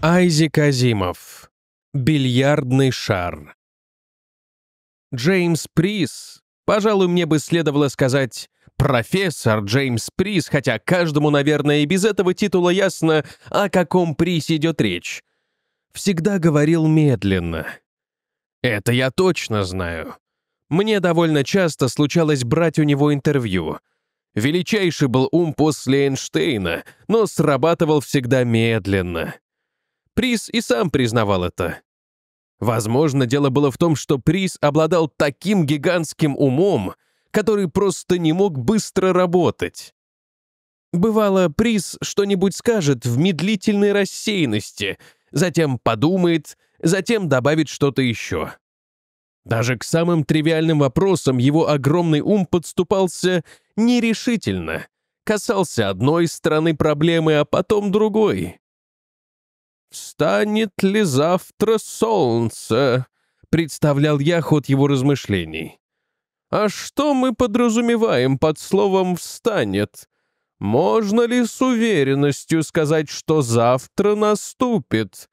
Айзек Азимов. Бильярдный шар. Джеймс Прис. Пожалуй, мне бы следовало сказать «профессор Джеймс Прис», хотя каждому, наверное, и без этого титула ясно, о каком приз идет речь. Всегда говорил медленно. Это я точно знаю. Мне довольно часто случалось брать у него интервью. Величайший был ум после Эйнштейна, но срабатывал всегда медленно. Приз и сам признавал это. Возможно, дело было в том, что Приз обладал таким гигантским умом, который просто не мог быстро работать. Бывало, Приз что-нибудь скажет в медлительной рассеянности, затем подумает, затем добавит что-то еще. Даже к самым тривиальным вопросам его огромный ум подступался нерешительно, касался одной стороны проблемы, а потом другой. «Встанет ли завтра солнце?» — представлял я ход его размышлений. «А что мы подразумеваем под словом «встанет»? Можно ли с уверенностью сказать, что завтра наступит?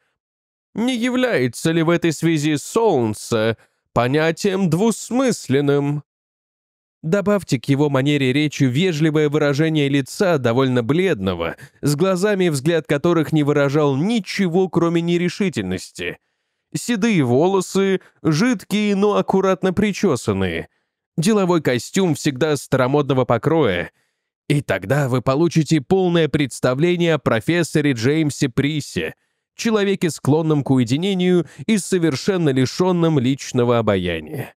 Не является ли в этой связи солнце понятием двусмысленным?» Добавьте к его манере речи вежливое выражение лица, довольно бледного, с глазами, взгляд которых не выражал ничего, кроме нерешительности. Седые волосы, жидкие, но аккуратно причесанные. Деловой костюм всегда старомодного покроя. И тогда вы получите полное представление о профессоре Джеймсе Присе, человеке, склонном к уединению и совершенно лишенном личного обаяния.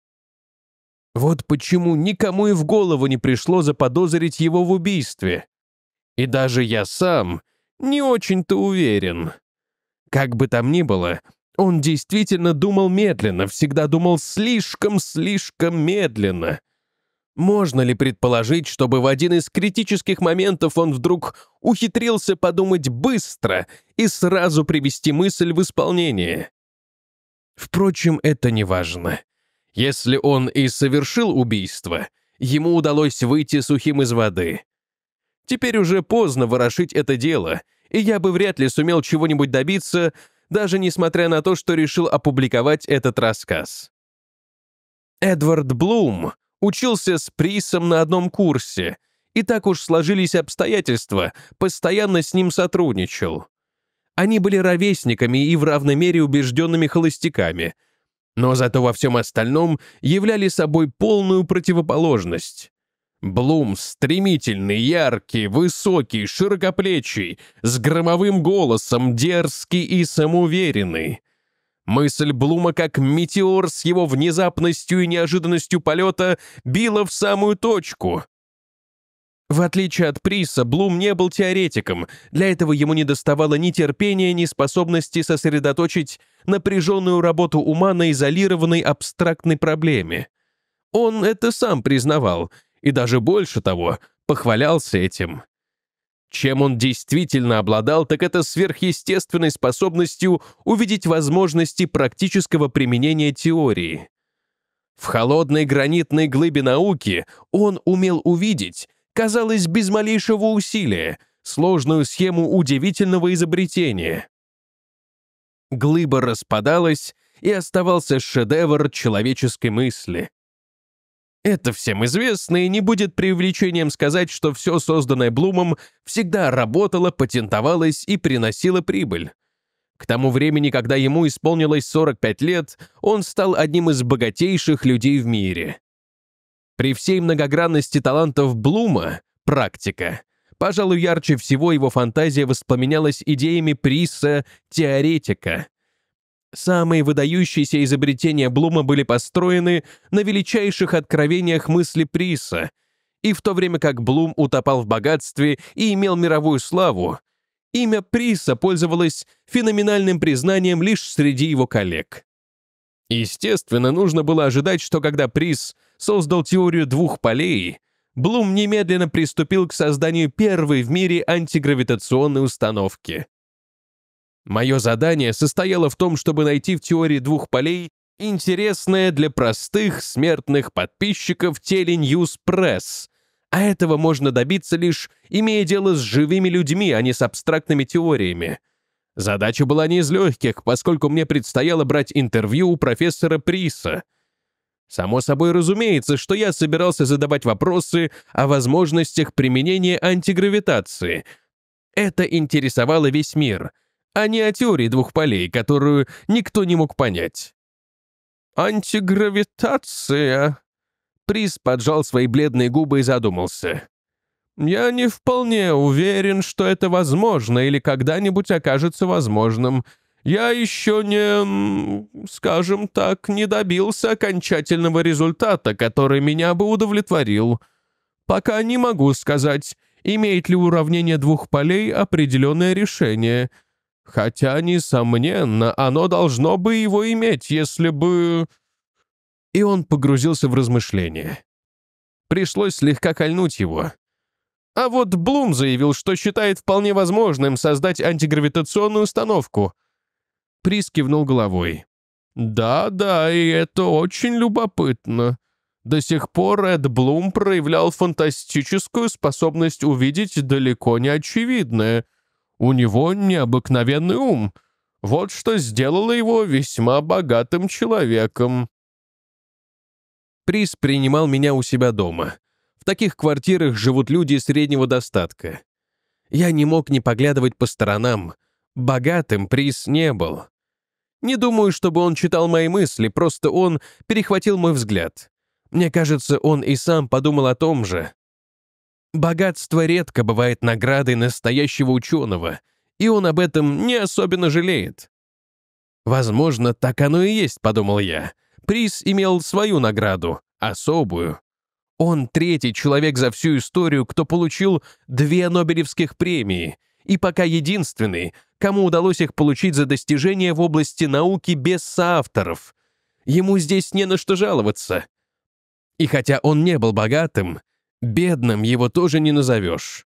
Вот почему никому и в голову не пришло заподозрить его в убийстве. И даже я сам не очень-то уверен. Как бы там ни было, он действительно думал медленно, всегда думал слишком-слишком медленно. Можно ли предположить, чтобы в один из критических моментов он вдруг ухитрился подумать быстро и сразу привести мысль в исполнение? Впрочем, это не важно. Если он и совершил убийство, ему удалось выйти сухим из воды. Теперь уже поздно ворошить это дело, и я бы вряд ли сумел чего-нибудь добиться, даже несмотря на то, что решил опубликовать этот рассказ. Эдвард Блум учился с Присом на одном курсе, и так уж сложились обстоятельства, постоянно с ним сотрудничал. Они были ровесниками и в равной мере убежденными холостяками — но зато во всем остальном являли собой полную противоположность. Блум стремительный, яркий, высокий, широкоплечий, с громовым голосом, дерзкий и самоуверенный. Мысль Блума, как метеор с его внезапностью и неожиданностью полета, била в самую точку. В отличие от Приса, Блум не был теоретиком, для этого ему не доставало ни терпения, ни способности сосредоточить напряженную работу ума на изолированной абстрактной проблеме. Он это сам признавал, и даже больше того, похвалялся этим. Чем он действительно обладал, так это сверхъестественной способностью увидеть возможности практического применения теории. В холодной гранитной глыбе науки он умел увидеть, казалось, без малейшего усилия, сложную схему удивительного изобретения. Глыба распадалась, и оставался шедевр человеческой мысли. Это всем известно, и не будет преувеличением сказать, что все созданное Блумом всегда работало, патентовалось и приносило прибыль. К тому времени, когда ему исполнилось 45 лет, он стал одним из богатейших людей в мире. При всей многогранности талантов Блума — практика. Пожалуй, ярче всего его фантазия воспламенялась идеями Приса «Теоретика». Самые выдающиеся изобретения Блума были построены на величайших откровениях мысли Приса, и в то время как Блум утопал в богатстве и имел мировую славу, имя Приса пользовалось феноменальным признанием лишь среди его коллег. Естественно, нужно было ожидать, что когда Прис — создал теорию двух полей, Блум немедленно приступил к созданию первой в мире антигравитационной установки. Мое задание состояло в том, чтобы найти в теории двух полей интересное для простых смертных подписчиков Теленьюз Пресс, а этого можно добиться лишь, имея дело с живыми людьми, а не с абстрактными теориями. Задача была не из легких, поскольку мне предстояло брать интервью у профессора Приса — Само собой разумеется, что я собирался задавать вопросы о возможностях применения антигравитации. Это интересовало весь мир, а не о теории двух полей, которую никто не мог понять. «Антигравитация...» Приз поджал свои бледные губы и задумался. «Я не вполне уверен, что это возможно или когда-нибудь окажется возможным я еще не, скажем так, не добился окончательного результата, который меня бы удовлетворил. Пока не могу сказать, имеет ли уравнение двух полей определенное решение. Хотя, несомненно, оно должно бы его иметь, если бы...» И он погрузился в размышления. Пришлось слегка кольнуть его. А вот Блум заявил, что считает вполне возможным создать антигравитационную установку — Прис кивнул головой. «Да-да, и это очень любопытно. До сих пор Эд Блум проявлял фантастическую способность увидеть далеко не очевидное. У него необыкновенный ум. Вот что сделало его весьма богатым человеком». Прис принимал меня у себя дома. В таких квартирах живут люди среднего достатка. Я не мог не поглядывать по сторонам. Богатым приз не был. Не думаю, чтобы он читал мои мысли, просто он перехватил мой взгляд. Мне кажется, он и сам подумал о том же. Богатство редко бывает наградой настоящего ученого, и он об этом не особенно жалеет. «Возможно, так оно и есть», — подумал я. Приз имел свою награду, особую. Он третий человек за всю историю, кто получил две Нобелевских премии, и пока единственный, кому удалось их получить за достижения в области науки без соавторов. Ему здесь не на что жаловаться. И хотя он не был богатым, бедным его тоже не назовешь.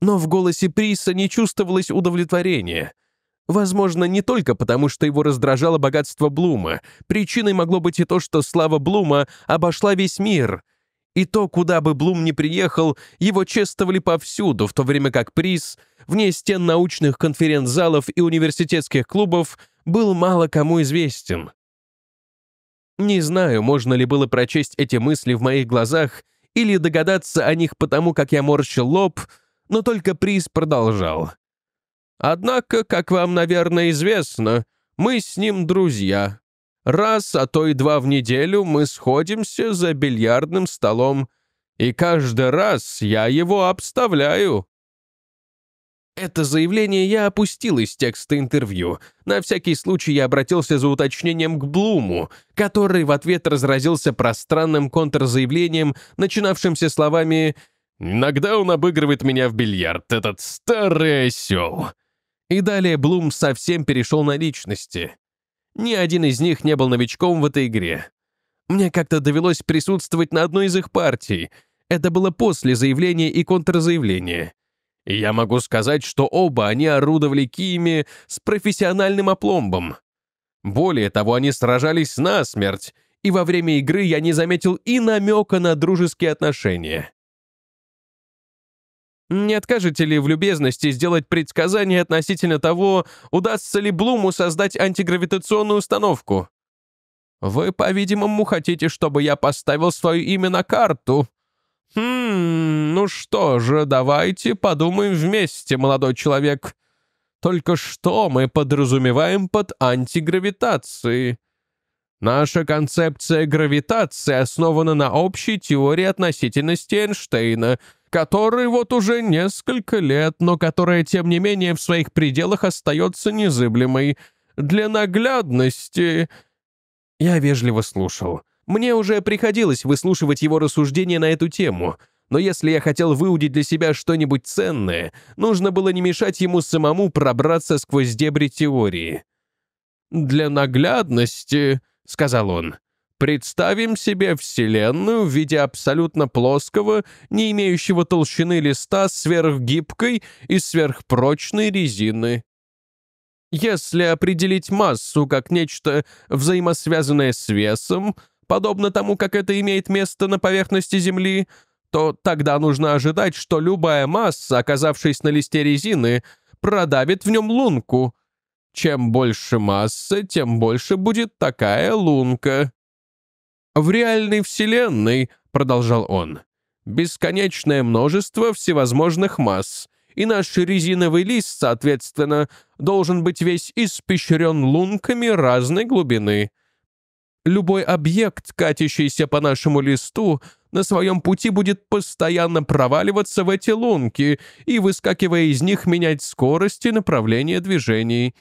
Но в голосе Приса не чувствовалось удовлетворения. Возможно, не только потому, что его раздражало богатство Блума. Причиной могло быть и то, что слава Блума обошла весь мир — и то, куда бы Блум ни приехал, его чествовали повсюду, в то время как приз, вне стен научных конференц-залов и университетских клубов, был мало кому известен. Не знаю, можно ли было прочесть эти мысли в моих глазах или догадаться о них потому, как я морщил лоб, но только приз продолжал. «Однако, как вам, наверное, известно, мы с ним друзья. Раз, а то и два в неделю мы сходимся за бильярдным столом, и каждый раз я его обставляю». Это заявление я опустил из текста интервью. На всякий случай я обратился за уточнением к Блуму, который в ответ разразился пространным контрзаявлением, начинавшимся словами «Иногда он обыгрывает меня в бильярд, этот старый осел». И далее Блум совсем перешел на личности. Ни один из них не был новичком в этой игре. Мне как-то довелось присутствовать на одной из их партий. Это было после заявления и контрзаявления. я могу сказать, что оба они орудовали киями с профессиональным опломбом. Более того, они сражались насмерть, и во время игры я не заметил и намека на дружеские отношения. Не откажете ли в любезности сделать предсказание относительно того, удастся ли Блуму создать антигравитационную установку? Вы, по-видимому, хотите, чтобы я поставил свое имя на карту. Хм, ну что же, давайте подумаем вместе, молодой человек. Только что мы подразумеваем под антигравитацией? Наша концепция гравитации основана на общей теории относительности Эйнштейна, который вот уже несколько лет, но которая, тем не менее, в своих пределах остается незыблемой. Для наглядности...» Я вежливо слушал. Мне уже приходилось выслушивать его рассуждения на эту тему, но если я хотел выудить для себя что-нибудь ценное, нужно было не мешать ему самому пробраться сквозь дебри теории. «Для наглядности...» — сказал он. «Представим себе Вселенную в виде абсолютно плоского, не имеющего толщины листа, сверхгибкой и сверхпрочной резины. Если определить массу как нечто взаимосвязанное с весом, подобно тому, как это имеет место на поверхности Земли, то тогда нужно ожидать, что любая масса, оказавшись на листе резины, продавит в нем лунку — чем больше масса, тем больше будет такая лунка. В реальной вселенной, продолжал он, бесконечное множество всевозможных масс, и наш резиновый лист, соответственно, должен быть весь испещрен лунками разной глубины. Любой объект, катящийся по нашему листу, на своем пути будет постоянно проваливаться в эти лунки и, выскакивая из них, менять скорость и направление движений.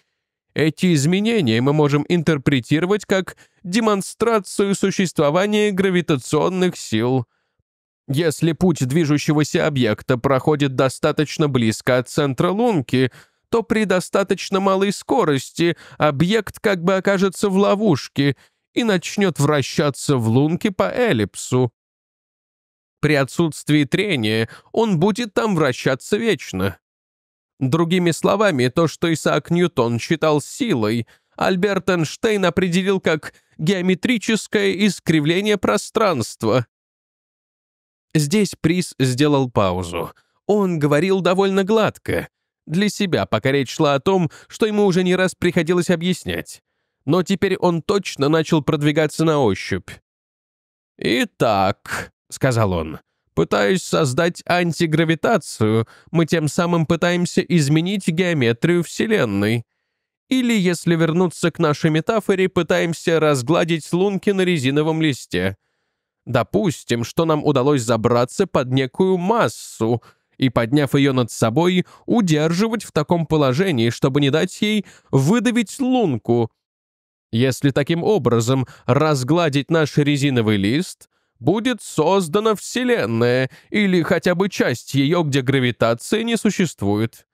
Эти изменения мы можем интерпретировать как демонстрацию существования гравитационных сил. Если путь движущегося объекта проходит достаточно близко от центра лунки, то при достаточно малой скорости объект как бы окажется в ловушке и начнет вращаться в лунке по эллипсу. При отсутствии трения он будет там вращаться вечно. Другими словами, то, что Исаак Ньютон считал силой, Альберт Эйнштейн определил как геометрическое искривление пространства. Здесь Приз сделал паузу. Он говорил довольно гладко. Для себя, пока речь шла о том, что ему уже не раз приходилось объяснять. Но теперь он точно начал продвигаться на ощупь. «Итак», — сказал он, — Пытаюсь создать антигравитацию, мы тем самым пытаемся изменить геометрию Вселенной. Или, если вернуться к нашей метафоре, пытаемся разгладить лунки на резиновом листе. Допустим, что нам удалось забраться под некую массу и, подняв ее над собой, удерживать в таком положении, чтобы не дать ей выдавить лунку. Если таким образом разгладить наш резиновый лист — будет создана Вселенная или хотя бы часть ее, где гравитации не существует.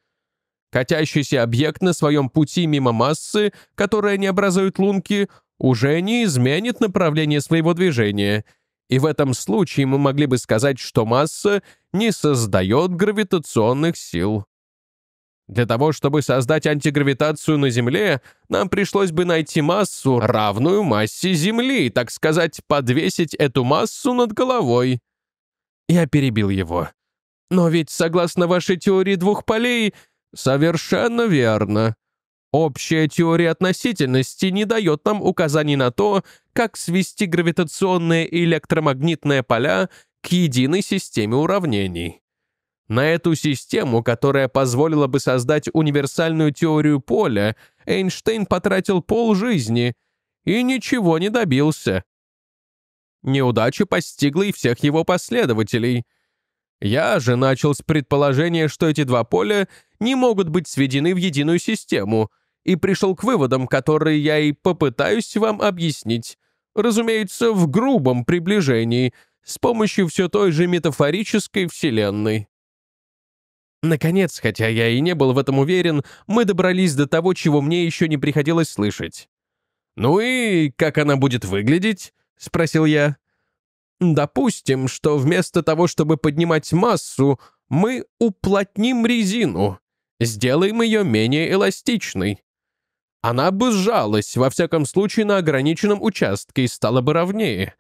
Катящийся объект на своем пути мимо массы, которая не образует лунки, уже не изменит направление своего движения. И в этом случае мы могли бы сказать, что масса не создает гравитационных сил. Для того, чтобы создать антигравитацию на Земле, нам пришлось бы найти массу, равную массе Земли, так сказать, подвесить эту массу над головой. Я перебил его. Но ведь, согласно вашей теории двух полей, совершенно верно. Общая теория относительности не дает нам указаний на то, как свести гравитационные и электромагнитные поля к единой системе уравнений. На эту систему, которая позволила бы создать универсальную теорию поля, Эйнштейн потратил полжизни и ничего не добился. Неудача постигла и всех его последователей. Я же начал с предположения, что эти два поля не могут быть сведены в единую систему, и пришел к выводам, которые я и попытаюсь вам объяснить. Разумеется, в грубом приближении, с помощью все той же метафорической вселенной. Наконец, хотя я и не был в этом уверен, мы добрались до того, чего мне еще не приходилось слышать. «Ну и как она будет выглядеть?» — спросил я. «Допустим, что вместо того, чтобы поднимать массу, мы уплотним резину, сделаем ее менее эластичной. Она бы сжалась, во всяком случае, на ограниченном участке и стала бы ровнее.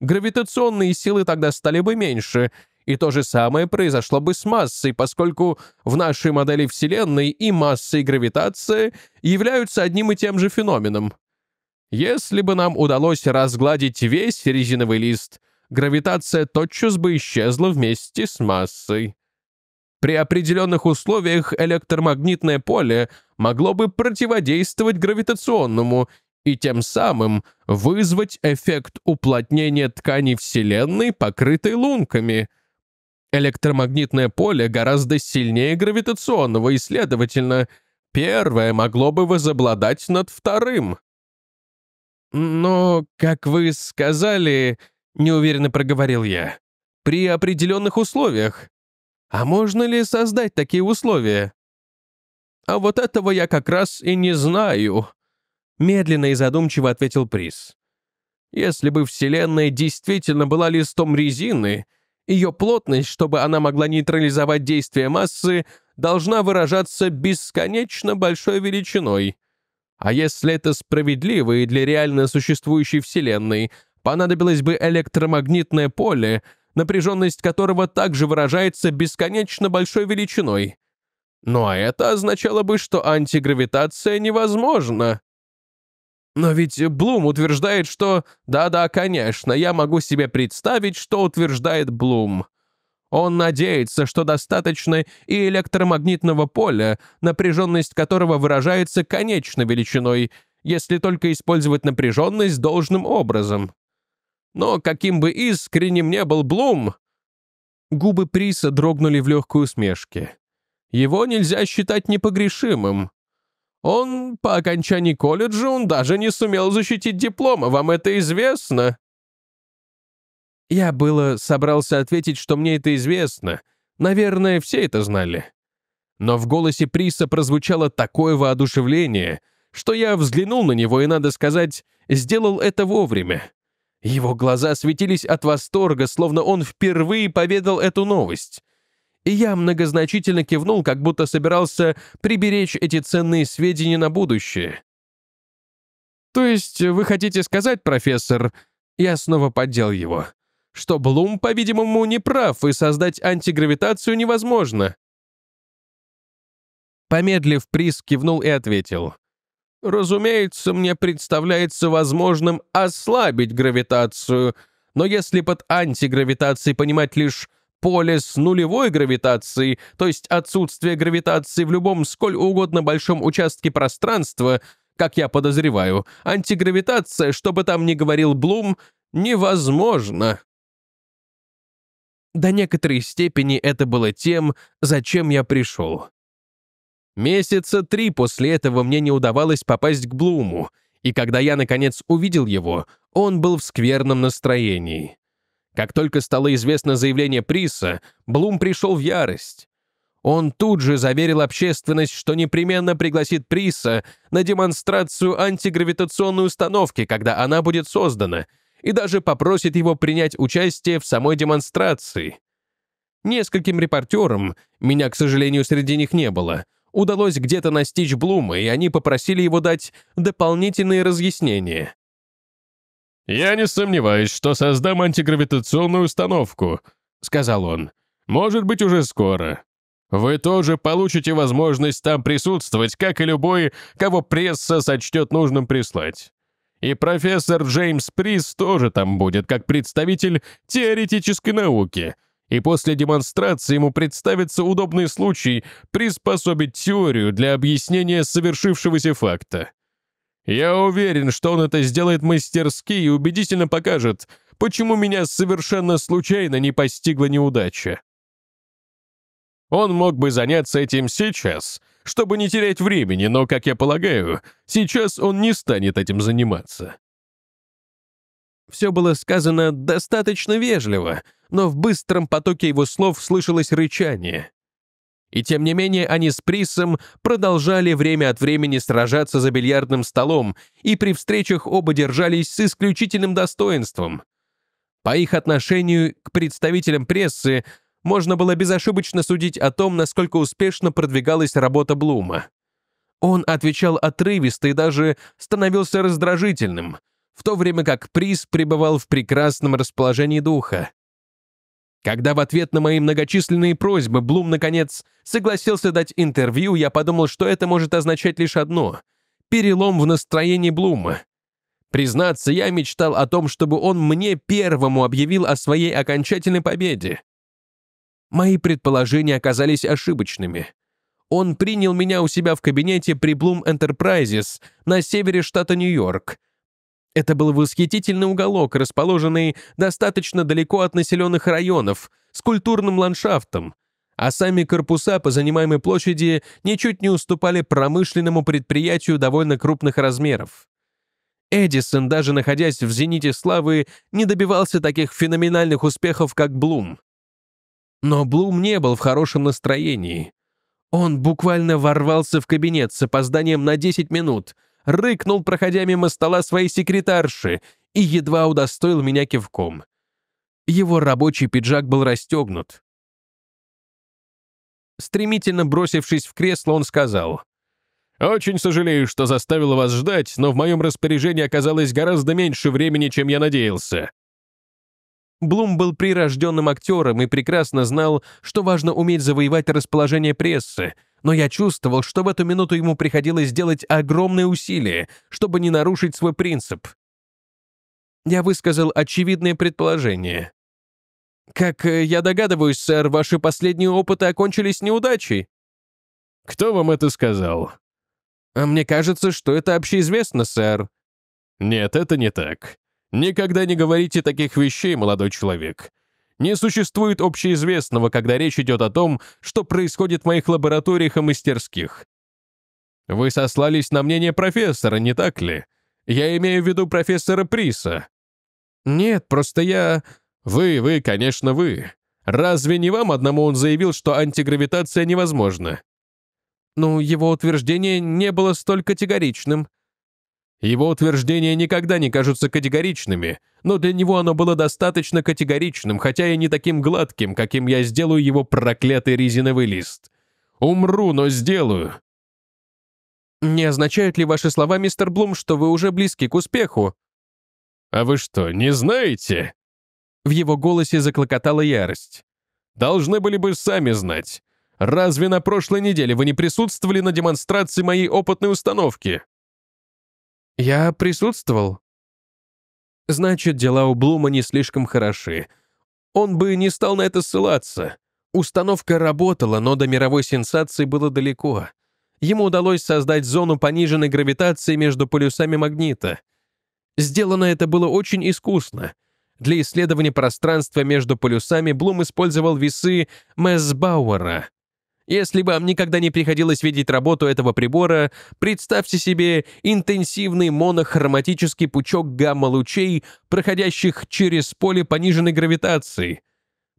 Гравитационные силы тогда стали бы меньше, и то же самое произошло бы с массой, поскольку в нашей модели Вселенной и масса, и гравитация являются одним и тем же феноменом. Если бы нам удалось разгладить весь резиновый лист, гравитация тотчас бы исчезла вместе с массой. При определенных условиях электромагнитное поле могло бы противодействовать гравитационному и тем самым вызвать эффект уплотнения ткани Вселенной, покрытой лунками — Электромагнитное поле гораздо сильнее гравитационного, и, следовательно, первое могло бы возобладать над вторым. «Но, как вы сказали...» — неуверенно проговорил я. «При определенных условиях. А можно ли создать такие условия?» «А вот этого я как раз и не знаю», — медленно и задумчиво ответил Приз. «Если бы Вселенная действительно была листом резины, — ее плотность, чтобы она могла нейтрализовать действие массы, должна выражаться бесконечно большой величиной. А если это справедливо и для реально существующей Вселенной, понадобилось бы электромагнитное поле, напряженность которого также выражается бесконечно большой величиной. Ну а это означало бы, что антигравитация невозможна. Но ведь Блум утверждает, что... Да-да, конечно, я могу себе представить, что утверждает Блум. Он надеется, что достаточно и электромагнитного поля, напряженность которого выражается конечной величиной, если только использовать напряженность должным образом. Но каким бы искренним не был Блум... Губы Приса дрогнули в легкой усмешке. Его нельзя считать непогрешимым. Он по окончании колледжа он даже не сумел защитить диплома. вам это известно?» Я было собрался ответить, что мне это известно. Наверное, все это знали. Но в голосе Приса прозвучало такое воодушевление, что я взглянул на него и, надо сказать, сделал это вовремя. Его глаза светились от восторга, словно он впервые поведал эту новость и я многозначительно кивнул, как будто собирался приберечь эти ценные сведения на будущее. «То есть вы хотите сказать, профессор...» Я снова поддел его. «Что Блум, по-видимому, не прав, и создать антигравитацию невозможно». Помедлив, приз кивнул и ответил. «Разумеется, мне представляется возможным ослабить гравитацию, но если под антигравитацией понимать лишь поле с нулевой гравитацией, то есть отсутствие гравитации в любом сколь угодно большом участке пространства, как я подозреваю, антигравитация, что бы там ни говорил Блум, невозможно. До некоторой степени это было тем, зачем я пришел. Месяца три после этого мне не удавалось попасть к Блуму, и когда я, наконец, увидел его, он был в скверном настроении. Как только стало известно заявление Приса, Блум пришел в ярость. Он тут же заверил общественность, что непременно пригласит Приса на демонстрацию антигравитационной установки, когда она будет создана, и даже попросит его принять участие в самой демонстрации. Нескольким репортерам, меня, к сожалению, среди них не было, удалось где-то настичь Блума, и они попросили его дать дополнительные разъяснения. «Я не сомневаюсь, что создам антигравитационную установку», — сказал он. «Может быть, уже скоро. Вы тоже получите возможность там присутствовать, как и любой, кого пресса сочтет нужным прислать. И профессор Джеймс Прис тоже там будет, как представитель теоретической науки. И после демонстрации ему представится удобный случай приспособить теорию для объяснения совершившегося факта. Я уверен, что он это сделает мастерски и убедительно покажет, почему меня совершенно случайно не постигла неудача. Он мог бы заняться этим сейчас, чтобы не терять времени, но, как я полагаю, сейчас он не станет этим заниматься. Все было сказано достаточно вежливо, но в быстром потоке его слов слышалось рычание. И тем не менее они с Присом продолжали время от времени сражаться за бильярдным столом, и при встречах оба держались с исключительным достоинством. По их отношению к представителям прессы можно было безошибочно судить о том, насколько успешно продвигалась работа Блума. Он отвечал отрывисто и даже становился раздражительным, в то время как Прис пребывал в прекрасном расположении духа. Когда в ответ на мои многочисленные просьбы Блум, наконец, согласился дать интервью, я подумал, что это может означать лишь одно — перелом в настроении Блума. Признаться, я мечтал о том, чтобы он мне первому объявил о своей окончательной победе. Мои предположения оказались ошибочными. Он принял меня у себя в кабинете при Блум Энтерпрайзис на севере штата Нью-Йорк — это был восхитительный уголок, расположенный достаточно далеко от населенных районов, с культурным ландшафтом, а сами корпуса по занимаемой площади ничуть не уступали промышленному предприятию довольно крупных размеров. Эдисон, даже находясь в зените славы, не добивался таких феноменальных успехов, как Блум. Но Блум не был в хорошем настроении. Он буквально ворвался в кабинет с опозданием на 10 минут — рыкнул, проходя мимо стола своей секретарши, и едва удостоил меня кивком. Его рабочий пиджак был расстегнут. Стремительно бросившись в кресло, он сказал, «Очень сожалею, что заставил вас ждать, но в моем распоряжении оказалось гораздо меньше времени, чем я надеялся». Блум был прирожденным актером и прекрасно знал, что важно уметь завоевать расположение прессы — но я чувствовал, что в эту минуту ему приходилось делать огромные усилия, чтобы не нарушить свой принцип. Я высказал очевидное предположение. «Как э, я догадываюсь, сэр, ваши последние опыты окончились неудачей». «Кто вам это сказал?» а «Мне кажется, что это общеизвестно, сэр». «Нет, это не так. Никогда не говорите таких вещей, молодой человек. Не существует общеизвестного, когда речь идет о том, что происходит в моих лабораториях и мастерских. Вы сослались на мнение профессора, не так ли? Я имею в виду профессора Приса. Нет, просто я... Вы, вы, конечно, вы. Разве не вам одному он заявил, что антигравитация невозможна? Ну, его утверждение не было столь категоричным, его утверждения никогда не кажутся категоричными, но для него оно было достаточно категоричным, хотя и не таким гладким, каким я сделаю его проклятый резиновый лист. Умру, но сделаю. Не означают ли ваши слова, мистер Блум, что вы уже близки к успеху? А вы что, не знаете? В его голосе заклокотала ярость. Должны были бы сами знать. Разве на прошлой неделе вы не присутствовали на демонстрации моей опытной установки? Я присутствовал. Значит, дела у Блума не слишком хороши. Он бы не стал на это ссылаться. Установка работала, но до мировой сенсации было далеко. Ему удалось создать зону пониженной гравитации между полюсами магнита. Сделано это было очень искусно. Для исследования пространства между полюсами Блум использовал весы Мессбауэра. Если вам никогда не приходилось видеть работу этого прибора, представьте себе интенсивный монохроматический пучок гамма-лучей, проходящих через поле пониженной гравитации.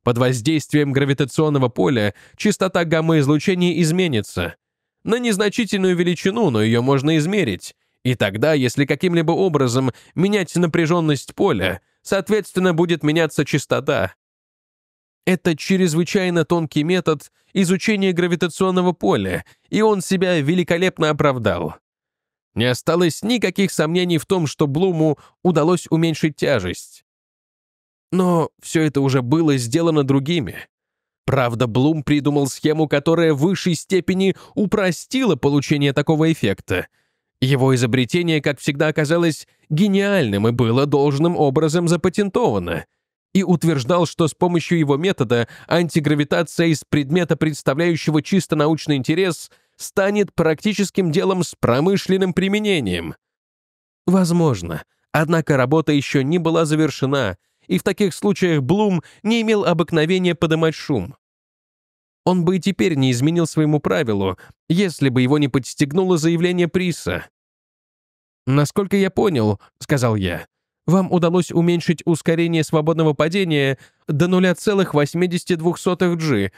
Под воздействием гравитационного поля частота гамма-излучения изменится. На незначительную величину, но ее можно измерить. И тогда, если каким-либо образом менять напряженность поля, соответственно, будет меняться частота. Это чрезвычайно тонкий метод, изучение гравитационного поля, и он себя великолепно оправдал. Не осталось никаких сомнений в том, что Блуму удалось уменьшить тяжесть. Но все это уже было сделано другими. Правда, Блум придумал схему, которая в высшей степени упростила получение такого эффекта. Его изобретение, как всегда, оказалось гениальным и было должным образом запатентовано — и утверждал, что с помощью его метода антигравитация из предмета, представляющего чисто научный интерес, станет практическим делом с промышленным применением. Возможно, однако работа еще не была завершена, и в таких случаях Блум не имел обыкновения подымать шум. Он бы и теперь не изменил своему правилу, если бы его не подстегнуло заявление Приса. «Насколько я понял», — сказал я, — вам удалось уменьшить ускорение свободного падения до 0,82 g,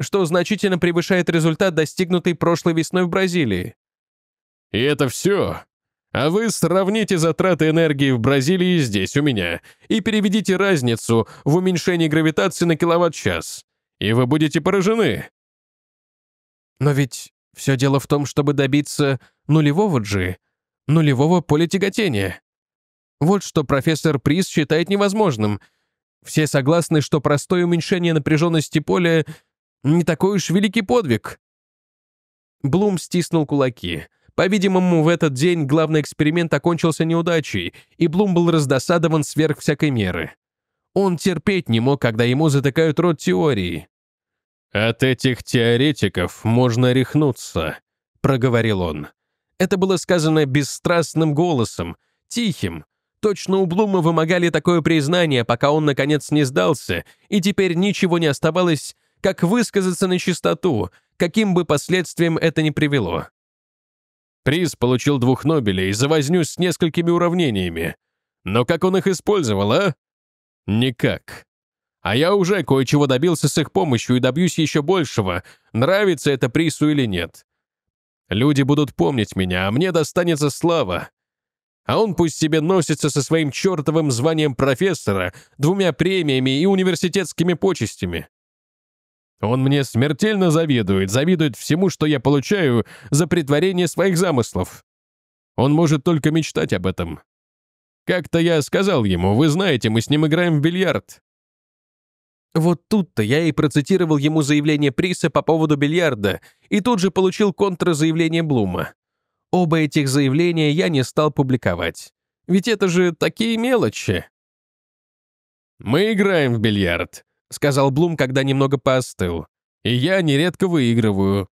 что значительно превышает результат, достигнутый прошлой весной в Бразилии. И это все? А вы сравните затраты энергии в Бразилии здесь, у меня, и переведите разницу в уменьшении гравитации на киловатт-час, и вы будете поражены. Но ведь все дело в том, чтобы добиться нулевого G, нулевого поля тяготения. Вот что профессор Приз считает невозможным. Все согласны, что простое уменьшение напряженности поля не такой уж великий подвиг. Блум стиснул кулаки. По-видимому, в этот день главный эксперимент окончился неудачей, и Блум был раздосадован сверх всякой меры. Он терпеть не мог, когда ему затыкают рот теории. «От этих теоретиков можно рехнуться», — проговорил он. Это было сказано бесстрастным голосом, тихим, Точно у Блума вымогали такое признание, пока он, наконец, не сдался, и теперь ничего не оставалось, как высказаться на чистоту, каким бы последствиям это ни привело. Приз получил двух Нобелей за возню с несколькими уравнениями. Но как он их использовал, а? Никак. А я уже кое-чего добился с их помощью и добьюсь еще большего, нравится это Прису или нет. Люди будут помнить меня, а мне достанется слава. А он пусть себе носится со своим чертовым званием профессора, двумя премиями и университетскими почестями. Он мне смертельно завидует, завидует всему, что я получаю за притворение своих замыслов. Он может только мечтать об этом. Как-то я сказал ему, вы знаете, мы с ним играем в бильярд. Вот тут-то я и процитировал ему заявление Приса по поводу бильярда, и тут же получил контрзаявление Блума. Оба этих заявления я не стал публиковать. Ведь это же такие мелочи. «Мы играем в бильярд», — сказал Блум, когда немного поостыл. «И я нередко выигрываю.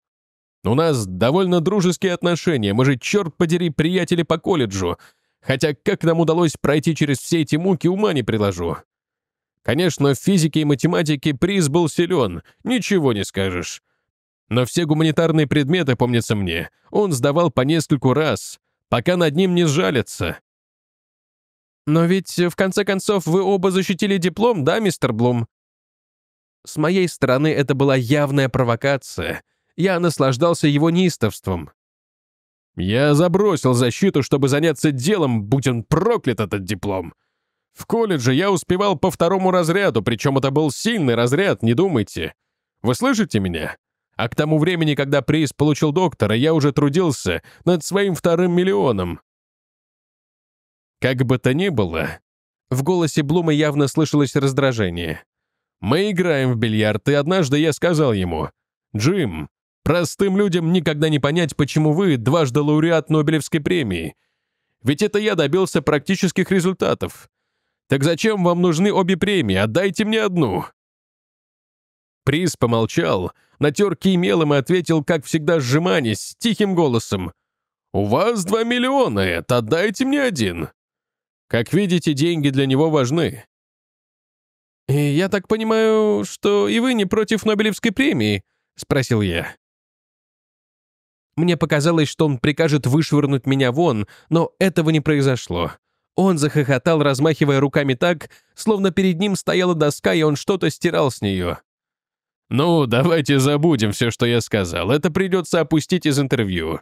У нас довольно дружеские отношения, мы же, черт подери, приятели по колледжу. Хотя как нам удалось пройти через все эти муки, ума не приложу. Конечно, в физике и математике приз был силен, ничего не скажешь. Но все гуманитарные предметы, помнится мне, он сдавал по нескольку раз, пока над ним не сжалятся. «Но ведь, э, в конце концов, вы оба защитили диплом, да, мистер Блум?» С моей стороны это была явная провокация. Я наслаждался его неистовством. Я забросил защиту, чтобы заняться делом, будь он проклят, этот диплом. В колледже я успевал по второму разряду, причем это был сильный разряд, не думайте. Вы слышите меня? А к тому времени, когда приз получил доктора, я уже трудился над своим вторым миллионом. Как бы то ни было, в голосе Блума явно слышалось раздражение. «Мы играем в бильярд, и однажды я сказал ему, «Джим, простым людям никогда не понять, почему вы дважды лауреат Нобелевской премии. Ведь это я добился практических результатов. Так зачем вам нужны обе премии? Отдайте мне одну!» Приз помолчал, натер кимелом и ответил, как всегда, сжиманясь, тихим голосом. «У вас два миллиона, это отдайте мне один». Как видите, деньги для него важны. «И я так понимаю, что и вы не против Нобелевской премии?» — спросил я. Мне показалось, что он прикажет вышвырнуть меня вон, но этого не произошло. Он захохотал, размахивая руками так, словно перед ним стояла доска, и он что-то стирал с нее. «Ну, давайте забудем все, что я сказал. Это придется опустить из интервью».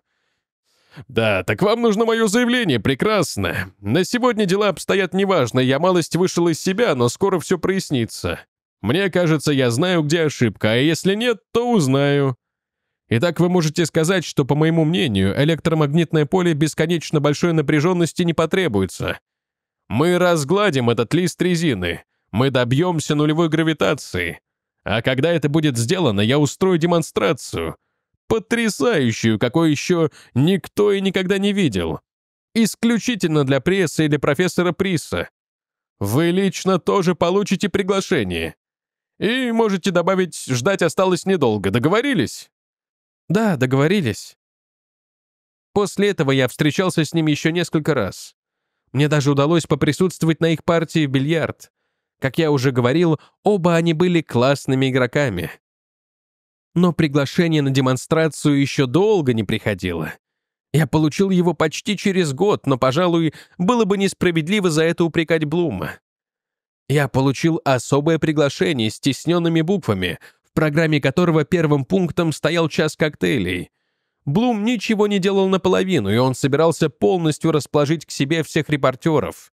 «Да, так вам нужно мое заявление, прекрасно. На сегодня дела обстоят неважно, я малость вышел из себя, но скоро все прояснится. Мне кажется, я знаю, где ошибка, а если нет, то узнаю». Итак, вы можете сказать, что, по моему мнению, электромагнитное поле бесконечно большой напряженности не потребуется. Мы разгладим этот лист резины. Мы добьемся нулевой гравитации. А когда это будет сделано, я устрою демонстрацию. Потрясающую, какой еще никто и никогда не видел. Исключительно для прессы или профессора Приса. Вы лично тоже получите приглашение. И можете добавить, ждать осталось недолго. Договорились? Да, договорились. После этого я встречался с ними еще несколько раз. Мне даже удалось поприсутствовать на их партии в бильярд. Как я уже говорил, оба они были классными игроками. Но приглашение на демонстрацию еще долго не приходило. Я получил его почти через год, но, пожалуй, было бы несправедливо за это упрекать Блума. Я получил особое приглашение с стесненными буквами, в программе которого первым пунктом стоял час коктейлей. Блум ничего не делал наполовину, и он собирался полностью расположить к себе всех репортеров.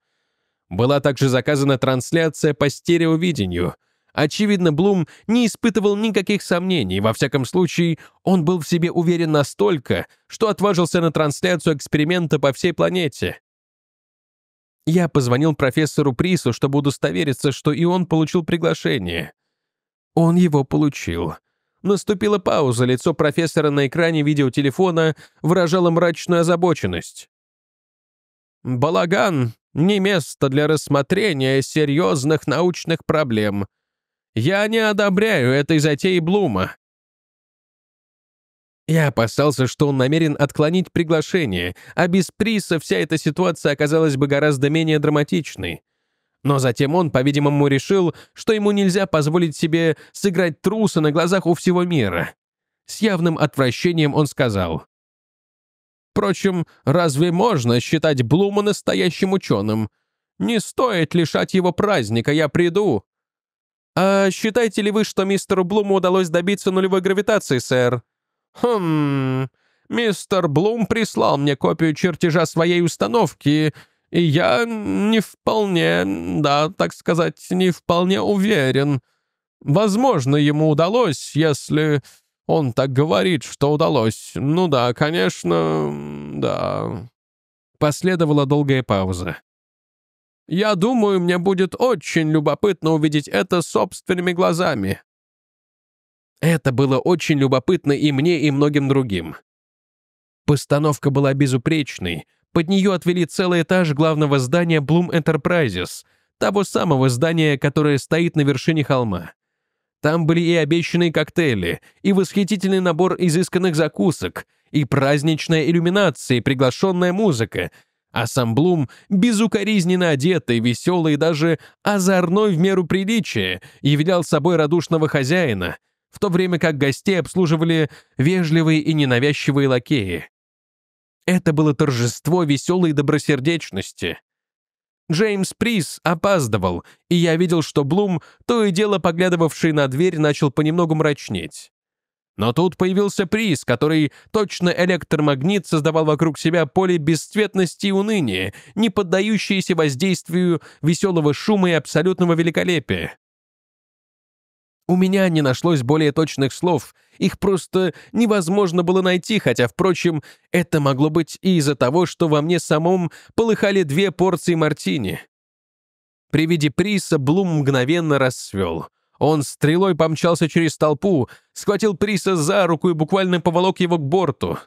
Была также заказана трансляция по стереовидению. Очевидно, Блум не испытывал никаких сомнений, во всяком случае, он был в себе уверен настолько, что отважился на трансляцию эксперимента по всей планете. Я позвонил профессору Прису, чтобы удостовериться, что и он получил приглашение. Он его получил. Наступила пауза, лицо профессора на экране видеотелефона выражало мрачную озабоченность. «Балаган», не место для рассмотрения серьезных научных проблем. Я не одобряю этой затеи Блума». Я опасался, что он намерен отклонить приглашение, а без Приса вся эта ситуация оказалась бы гораздо менее драматичной. Но затем он, по-видимому, решил, что ему нельзя позволить себе сыграть труса на глазах у всего мира. С явным отвращением он сказал, Впрочем, разве можно считать Блума настоящим ученым? Не стоит лишать его праздника, я приду. А считаете ли вы, что мистеру Блуму удалось добиться нулевой гравитации, сэр? Хм... Мистер Блум прислал мне копию чертежа своей установки, и я не вполне, да, так сказать, не вполне уверен. Возможно, ему удалось, если... Он так говорит, что удалось. Ну да, конечно, да». Последовала долгая пауза. «Я думаю, мне будет очень любопытно увидеть это собственными глазами». Это было очень любопытно и мне, и многим другим. Постановка была безупречной. Под нее отвели целый этаж главного здания Bloom Enterprises, того самого здания, которое стоит на вершине холма. Там были и обещанные коктейли, и восхитительный набор изысканных закусок, и праздничная иллюминация, и приглашенная музыка. А сам Блум, безукоризненно одетый, веселый и даже озорной в меру приличия, являл собой радушного хозяина, в то время как гостей обслуживали вежливые и ненавязчивые лакеи. Это было торжество веселой добросердечности. Джеймс Прис опаздывал, и я видел, что Блум, то и дело поглядывавший на дверь, начал понемногу мрачнеть. Но тут появился приз, который точно электромагнит создавал вокруг себя поле бесцветности и уныния, не поддающееся воздействию веселого шума и абсолютного великолепия. У меня не нашлось более точных слов, их просто невозможно было найти, хотя, впрочем, это могло быть и из-за того, что во мне самом полыхали две порции мартини. При виде Приса Блум мгновенно расцвел. Он стрелой помчался через толпу, схватил Приса за руку и буквально поволок его к борту.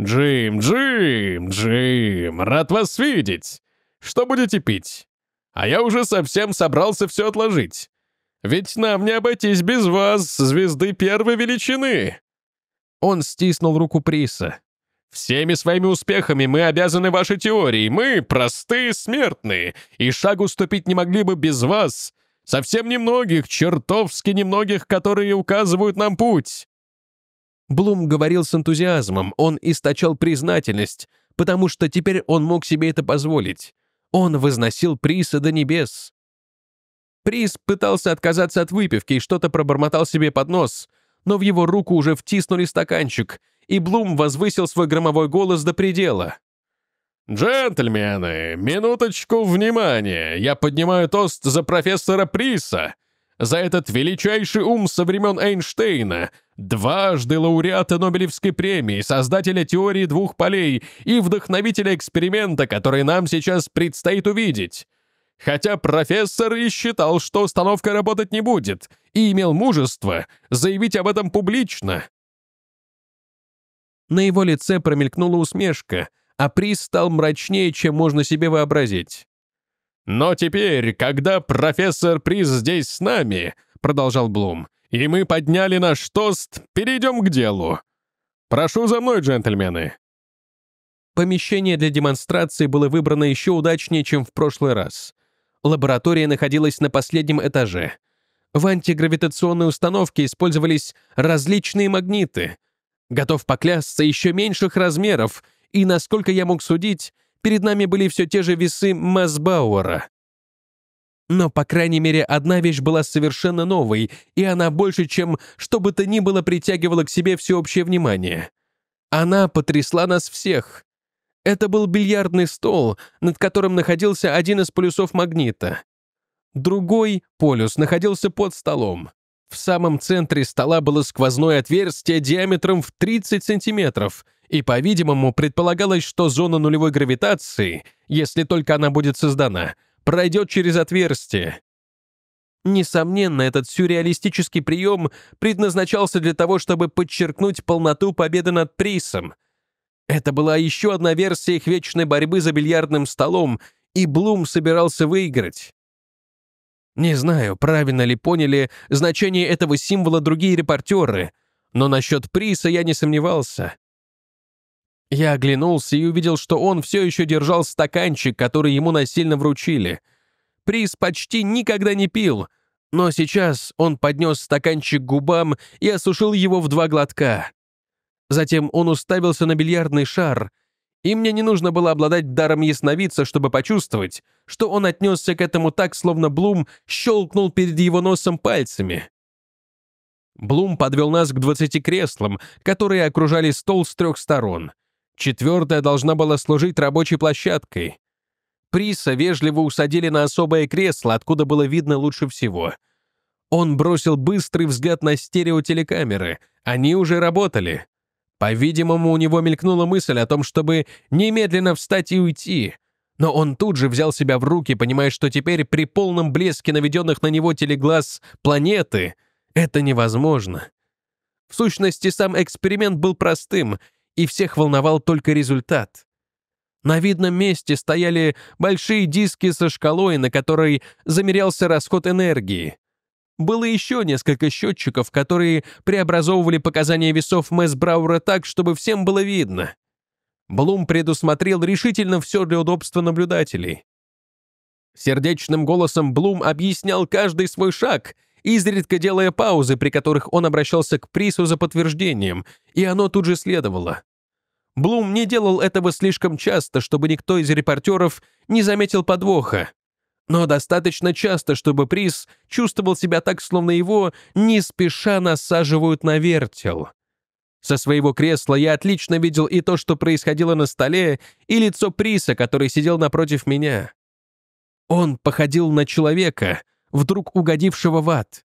«Джим, Джим, Джим, рад вас видеть! Что будете пить? А я уже совсем собрался все отложить. Ведь нам не обойтись без вас, звезды первой величины!» Он стиснул руку Приса. «Всеми своими успехами мы обязаны вашей теории. Мы — простые смертные, и шагу ступить не могли бы без вас. Совсем немногих, чертовски немногих, которые указывают нам путь». Блум говорил с энтузиазмом, он источал признательность, потому что теперь он мог себе это позволить. Он возносил Приса до небес. Приз пытался отказаться от выпивки и что-то пробормотал себе под нос, но в его руку уже втиснули стаканчик, и Блум возвысил свой громовой голос до предела. «Джентльмены, минуточку внимания! Я поднимаю тост за профессора Приса, за этот величайший ум со времен Эйнштейна, дважды лауреата Нобелевской премии, создателя теории двух полей и вдохновителя эксперимента, который нам сейчас предстоит увидеть хотя профессор и считал, что установка работать не будет, и имел мужество заявить об этом публично. На его лице промелькнула усмешка, а приз стал мрачнее, чем можно себе вообразить. «Но теперь, когда профессор Приз здесь с нами», — продолжал Блум, «и мы подняли наш тост, перейдем к делу. Прошу за мной, джентльмены». Помещение для демонстрации было выбрано еще удачнее, чем в прошлый раз. Лаборатория находилась на последнем этаже. В антигравитационной установке использовались различные магниты. Готов поклясться еще меньших размеров, и, насколько я мог судить, перед нами были все те же весы Масбауэра. Но, по крайней мере, одна вещь была совершенно новой, и она больше, чем что бы то ни было, притягивала к себе всеобщее внимание. Она потрясла нас всех. Это был бильярдный стол, над которым находился один из полюсов магнита. Другой полюс находился под столом. В самом центре стола было сквозное отверстие диаметром в 30 сантиметров, и, по-видимому, предполагалось, что зона нулевой гравитации, если только она будет создана, пройдет через отверстие. Несомненно, этот сюрреалистический прием предназначался для того, чтобы подчеркнуть полноту победы над Присом — это была еще одна версия их вечной борьбы за бильярдным столом, и Блум собирался выиграть. Не знаю, правильно ли поняли значение этого символа другие репортеры, но насчет Приса я не сомневался. Я оглянулся и увидел, что он все еще держал стаканчик, который ему насильно вручили. Приз почти никогда не пил, но сейчас он поднес стаканчик к губам и осушил его в два глотка. Затем он уставился на бильярдный шар, и мне не нужно было обладать даром ясновидца, чтобы почувствовать, что он отнесся к этому так, словно Блум щелкнул перед его носом пальцами. Блум подвел нас к двадцати креслам, которые окружали стол с трех сторон. Четвертая должна была служить рабочей площадкой. Приса вежливо усадили на особое кресло, откуда было видно лучше всего. Он бросил быстрый взгляд на стереотелекамеры. Они уже работали. По-видимому, у него мелькнула мысль о том, чтобы немедленно встать и уйти. Но он тут же взял себя в руки, понимая, что теперь при полном блеске наведенных на него телеглаз планеты это невозможно. В сущности, сам эксперимент был простым, и всех волновал только результат. На видном месте стояли большие диски со шкалой, на которой замерялся расход энергии. Было еще несколько счетчиков, которые преобразовывали показания весов Мэс Браура так, чтобы всем было видно. Блум предусмотрел решительно все для удобства наблюдателей. Сердечным голосом Блум объяснял каждый свой шаг, изредка делая паузы, при которых он обращался к Прису за подтверждением, и оно тут же следовало. Блум не делал этого слишком часто, чтобы никто из репортеров не заметил подвоха но достаточно часто, чтобы приз чувствовал себя так, словно его не спеша насаживают на вертел. Со своего кресла я отлично видел и то, что происходило на столе, и лицо Приса, который сидел напротив меня. Он походил на человека, вдруг угодившего в ад.